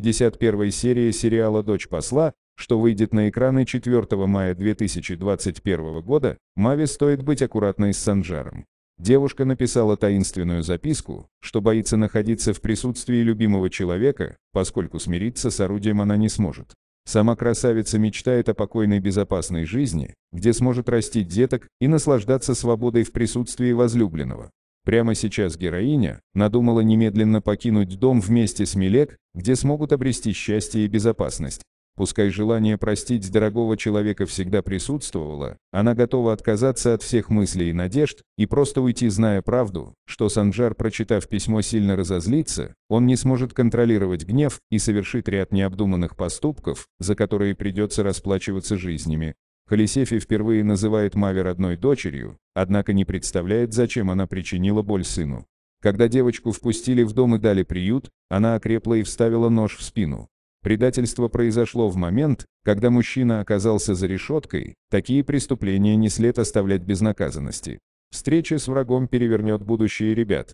51 серии сериала «Дочь посла», что выйдет на экраны 4 мая 2021 года, Мави стоит быть аккуратной с Санжаром. Девушка написала таинственную записку, что боится находиться в присутствии любимого человека, поскольку смириться с орудием она не сможет. Сама красавица мечтает о покойной безопасной жизни, где сможет растить деток и наслаждаться свободой в присутствии возлюбленного. Прямо сейчас героиня надумала немедленно покинуть дом вместе с Милек, где смогут обрести счастье и безопасность. Пускай желание простить дорогого человека всегда присутствовало, она готова отказаться от всех мыслей и надежд и просто уйти, зная правду, что Санжар, прочитав письмо, сильно разозлится, он не сможет контролировать гнев и совершит ряд необдуманных поступков, за которые придется расплачиваться жизнями. Халисефи впервые называет Мави родной дочерью, однако не представляет, зачем она причинила боль сыну. Когда девочку впустили в дом и дали приют, она окрепла и вставила нож в спину. Предательство произошло в момент, когда мужчина оказался за решеткой, такие преступления не след оставлять безнаказанности. Встреча с врагом перевернет будущее ребят,